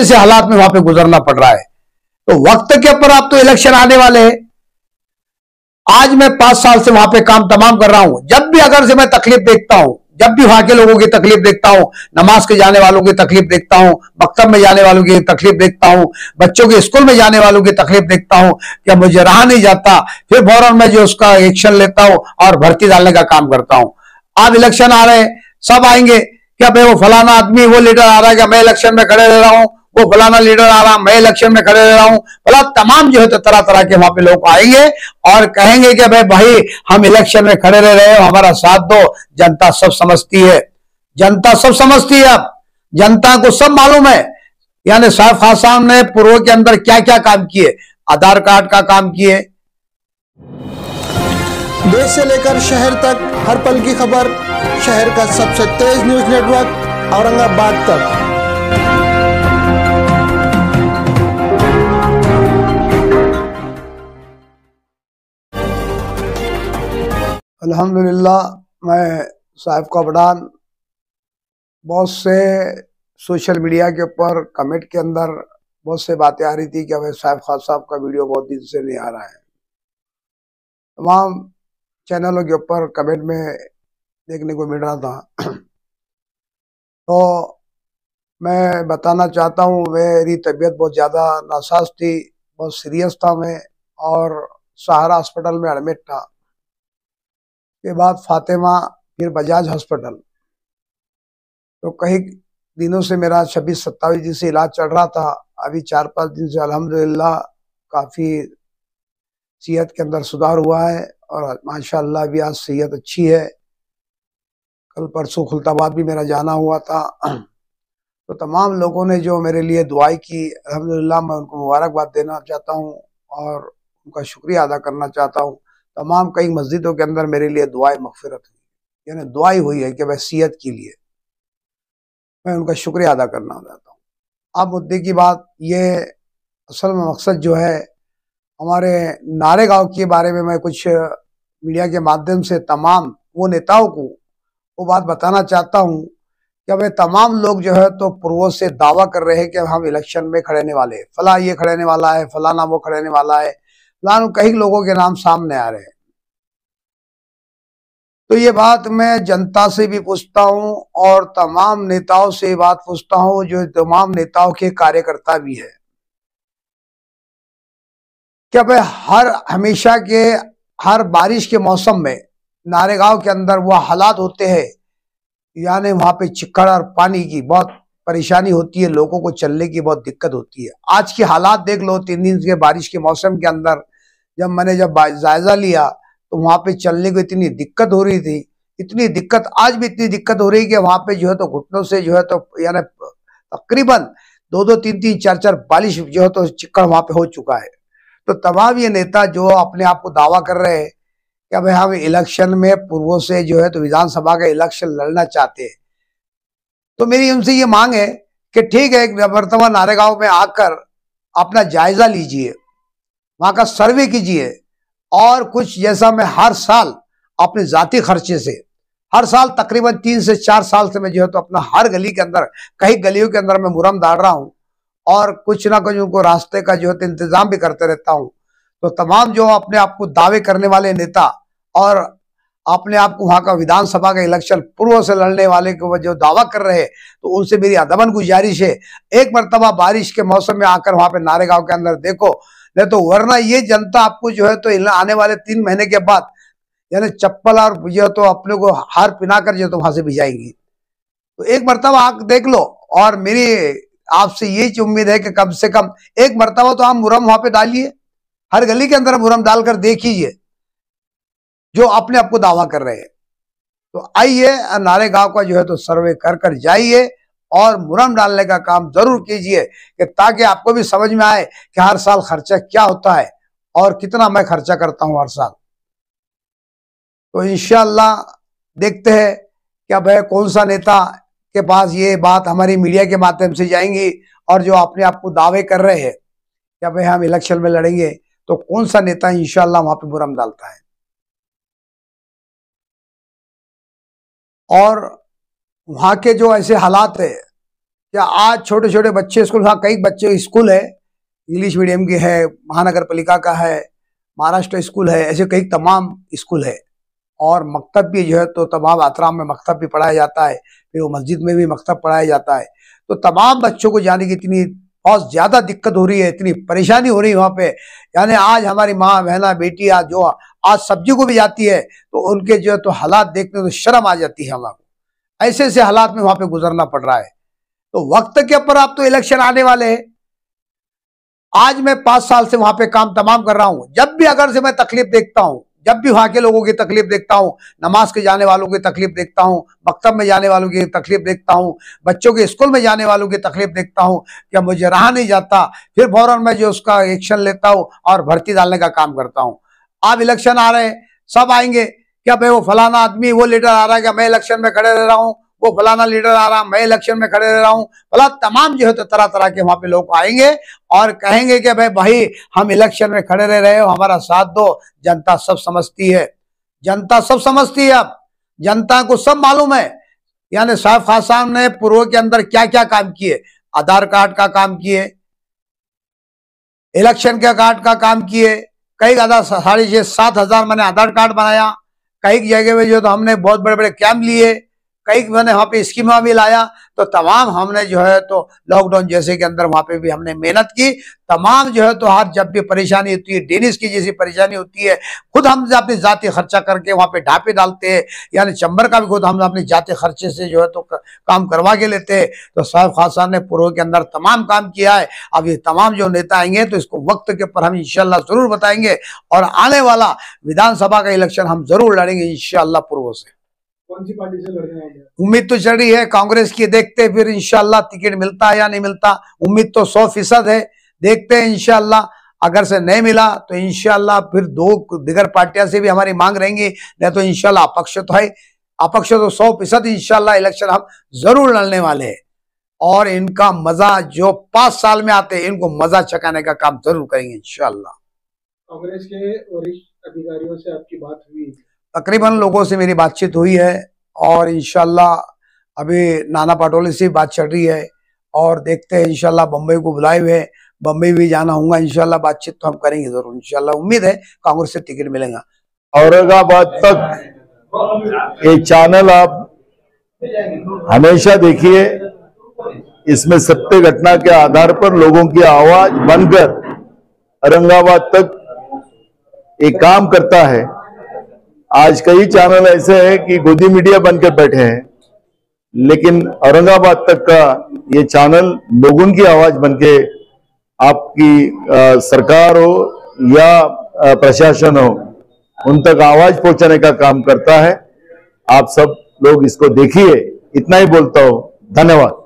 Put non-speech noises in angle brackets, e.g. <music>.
ऐसे हालात में वहां पे गुजरना पड़ रहा है तो वक्त के ऊपर आप तो इलेक्शन आने वाले हैं आज मैं पांच साल से वहां पे काम तमाम कर रहा हूं जब भी अगर से मैं तकलीफ देखता हूं जब भी वहां के लोगों की तकलीफ देखता हूं नमाज के जाने वालों की तकलीफ देखता हूं मकतब में जाने वालों की तकलीफ देखता हूं बच्चों के स्कूल में जाने वालों की तकलीफ देखता हूं क्या मुझे रहा नहीं जाता फिर फौरन मैं जो उसका एक्शन लेता हूं और भर्ती डालने का काम करता हूं आज इलेक्शन आ रहे हैं सब आएंगे क्या भाई वो फलाना आदमी वो लीडर आ रहा है क्या मैं इलेक्शन में खड़े रह रहा हूं वो फलाना लीडर आ रहा मैं इलेक्शन में खड़े रहा हूँ भला तमाम जो है तो तरह तरह के वहां पे लोग आएंगे और कहेंगे कि भाई भाई हम इलेक्शन में खड़े रह रहे हो हमारा साथ दो जनता सब समझती है जनता सब समझती है अब जनता को सब मालूम है यानी साहब आसाम ने पूर्व के अंदर क्या क्या काम किए आधार कार्ड का काम किए देश से लेकर शहर तक हर पल की खबर शहर का सबसे तेज न्यूज नेटवर्क औरंगाबाद तक अल्हम्दुलिल्लाह मैं साहिब कपड़ान बहुत से सोशल मीडिया के ऊपर कमेंट के अंदर बहुत से बातें आ रही थी कि अभी साहब खान साहब का वीडियो बहुत दिन से नहीं आ रहा है तमाम चैनलों के ऊपर कमेंट में देखने को मिल रहा था तो मैं बताना चाहता हूँ मेरी तबीयत बहुत ज़्यादा नासाज थी बहुत सीरियस था मैं और सहारा हॉस्पिटल में एडमिट था के बाद फातिमा फिर बजाज हॉस्पिटल तो कई दिनों से मेरा छब्बीस सत्ताईस दिन से इलाज चल रहा था अभी चार पाँच दिन से अल्हम्दुलिल्लाह काफ़ी सेहत के अंदर सुधार हुआ है और माशाल्लाह भी आज सेहत अच्छी है कल परसों खुलताबाद भी मेरा जाना हुआ था <clears throat> तो तमाम लोगों ने जो मेरे लिए दुआई की अलहमदिल्ला मैं उनको मुबारकबाद देना चाहता हूँ और उनका शुक्रिया अदा करना चाहता हूँ तमाम कई मस्जिदों के अंदर मेरे लिए दुआ मफफरत हुई यानी दुआई हुई है कि वह सीहत के लिए मैं उनका शुक्रिया अदा करना चाहता हूँ अब मुद्दे की बात यह असल में मकसद जो है हमारे नारे गाँव के बारे में मैं कुछ मीडिया के माध्यम से तमाम वो नेताओं को वो बात बताना चाहता हूँ कि अब तमाम लोग जो है तो पूर्वों से दावा कर रहे हैं कि हम इलेक्शन में खड़ेने वाले फला ये खड़ेने वाला है फलाना वो खड़ेने वाला है फलान कई लोगों के नाम सामने आ रहे हैं तो ये बात मैं जनता से भी पूछता हूँ और तमाम नेताओं से बात पूछता हूँ जो तमाम नेताओं के कार्यकर्ता भी है क्या भाई हर हमेशा के हर बारिश के मौसम में नारेगांव के अंदर वह हालात होते हैं यानी वहां पे चिक्कड़ और पानी की बहुत परेशानी होती है लोगों को चलने की बहुत दिक्कत होती है आज के हालात देख लो तीन दिन के बारिश के मौसम के अंदर जब मैंने जब जायजा लिया तो वहां पे चलने को इतनी दिक्कत हो रही थी इतनी दिक्कत आज भी इतनी दिक्कत हो रही है कि वहां पे जो है तो घुटनों से जो है तो यानी तकरीबन दो दो तीन तीन चार चार बालिश जो है तो चिक्कड़ वहां पे हो चुका है तो तमाम ये नेता जो अपने आप को दावा कर रहे हैं कि भाई हम इलेक्शन में पूर्वों से जो है तो विधानसभा का इलेक्शन लड़ना चाहते हैं तो मेरी उनसे ये मांग है कि ठीक है वर्तमान नारेगांव में आकर अपना जायजा लीजिए वहां का सर्वे कीजिए और कुछ जैसा मैं हर साल अपने जाती खर्चे से हर साल तकरीबन तीन से चार साल से मैं जो है तो अपना हर गली के अंदर कई गलियों के अंदर मैं मुरम डाल रहा हूँ और कुछ ना कुछ उनको रास्ते का जो है तो इंतजाम भी करते रहता हूँ तो तमाम जो अपने आप को दावे करने वाले नेता और अपने आप को वहाँ का विधानसभा का इलेक्शन पूर्व से लड़ने वाले को जो दावा कर रहे हैं तो उनसे मेरी अदमन गुजारिश है एक मरतबा बारिश के मौसम में आकर वहाँ पे नारेगांव के अंदर देखो नहीं तो वरना ये जनता आपको जो है तो आने वाले तीन महीने के बाद यानी चप्पल और जो तो अपने को हार पिना कर जो तो वहां से जाएंगी तो एक मरतबा आप देख लो और मेरी आपसे ये उम्मीद है कि कम से कम एक मरतबा तो आप मुरम वहां पे डालिए हर गली के अंदर मुरम डालकर देखिए जो अपने आप को दावा कर रहे हैं तो आइए नारे गांव का जो है तो सर्वे कर कर जाइए और मुरम डालने का काम जरूर कीजिए कि ताकि आपको भी समझ में आए कि हर साल खर्चा क्या होता है और कितना मैं खर्चा करता हूं हर साल तो इनशाला देखते हैं कि अब कौन सा नेता के पास ये बात हमारी मीडिया के माध्यम से जाएंगी और जो अपने आप को दावे कर रहे हैं कि अब हम इलेक्शन में लड़ेंगे तो कौन सा नेता इनशाला वहां पर मुरम डालता है और वहाँ के जो ऐसे हालात है क्या आज छोटे छोटे बच्चे स्कूल वहाँ कई बच्चे स्कूल है इंग्लिश मीडियम की है महानगर पालिका का है महाराष्ट्र स्कूल है ऐसे कई तमाम स्कूल है और मकतब भी जो है तो तमाम आतराम में मकतब भी पढ़ाया जाता है फिर वो मस्जिद में भी मकतब पढ़ाया जाता है तो तमाम बच्चों को जाने की इतनी बहुत ज़्यादा दिक्कत हो रही है इतनी परेशानी हो रही है वहाँ पे यानी आज हमारी माँ बहना बेटी आज जो आज सब्जी को भी जाती है तो उनके जो है तो हालात देखने तो शर्म आ जाती है हमारे ऐसे ऐसे हालात में वहां पे गुजरना पड़ रहा है तो वक्त के ऊपर आप तो इलेक्शन आने वाले हैं आज मैं पांच साल से वहां पे काम तमाम कर रहा हूं जब भी अगर से मैं तकलीफ देखता हूं जब भी वहां के लोगों की तकलीफ देखता हूं नमाज के जाने वालों की तकलीफ देखता हूं मकतब में जाने वालों की तकलीफ देखता हूं बच्चों के स्कूल में जाने वालों की तकलीफ देखता हूं क्या मुझे रहा नहीं जाता फिर फौरन मैं जो उसका एक्शन लेता हूं और भर्ती डालने का काम करता हूं आप इलेक्शन आ रहे हैं सब आएंगे क्या भाई वो फलाना आदमी वो लीडर आ रहा है क्या मैं इलेक्शन में खड़े रह रहा हूँ वो फलाना लीडर आ रहा मैं इलेक्शन में खड़े रह रहा हूँ फला तमाम जो है तो तरह तरह के वहां पे लोग आएंगे और कहेंगे कि भाई भाई हम इलेक्शन में खड़े रह रहे हो हमारा साथ दो जनता सब समझती है जनता सब समझती है अब जनता को सब मालूम है यानी साहब खान साहब ने पूर्व के अंदर क्या क्या काम किए आधार कार्ड का काम किए इलेक्शन के कार्ड का काम किए कई साढ़े छह सात हजार मैंने आधार कार्ड बनाया कई जगह में जो तो हमने बहुत बड़े बड़े कैंप लिए कई मैंने वहाँ पे स्कीम भी लाया तो तमाम हमने जो है तो लॉकडाउन जैसे के अंदर वहाँ पे भी हमने मेहनत की तमाम जो है तो हर जब भी परेशानी होती है डेनिस की जैसी परेशानी होती है खुद हम अपने जाति खर्चा करके वहाँ पे ढापे डालते हैं यानी चंबर का भी खुद हम अपने जाति खर्चे से जो है तो काम करवा के लेते हैं तो साहब खासा साहब ने पूर्व के अंदर तमाम काम किया है अब ये तमाम जो नेता आएंगे तो इसको वक्त के ऊपर हम इनशाला जरूर बताएंगे और आने वाला विधानसभा का इलेक्शन हम जरूर लड़ेंगे इनशाला पूर्व से कौन सी पार्टी से लड़ने वाले उम्मीद तो चढ़ी है कांग्रेस की देखते फिर इनशाला टिकट मिलता है या नहीं मिलता उम्मीद तो सौ फीसद है देखते हैं इनशाला अगर से नहीं मिला तो इनशाला फिर दो दिगर पार्टियां से भी हमारी मांग रहेंगी नहीं तो इनशाला अपक्ष तो है अपक्ष तो सौ फीसद इंशाला इलेक्शन हम जरूर लड़ने वाले हैं और इनका मजा जो पांच साल में आते हैं इनको मजा चकाने का काम जरूर करेंगे इनशाला कांग्रेस के वरिष्ठ अधिकारियों से आपकी बात हुई तकरीबन लोगों से मेरी बातचीत हुई है और इन अभी नाना पाटोले से बात चल रही है और देखते हैं इनशाला बम्बई को बुलाए हुए बम्बई भी जाना होगा इनशाला बातचीत तो हम करेंगे जरूर इनशाला उम्मीद है कांग्रेस से टिकट मिलेगा औरंगाबाद तक ये चैनल आप हमेशा देखिए इसमें सत्य घटना के आधार पर लोगों की आवाज बनकर औरंगाबाद तक एक काम करता है आज कई चैनल ऐसे हैं कि गोदी मीडिया बनकर बैठे हैं लेकिन औरंगाबाद तक का ये चैनल लोगों की आवाज बनके आपकी आ, सरकार हो या प्रशासन हो उन तक आवाज पहुंचाने का काम करता है आप सब लोग इसको देखिए इतना ही बोलता हूं धन्यवाद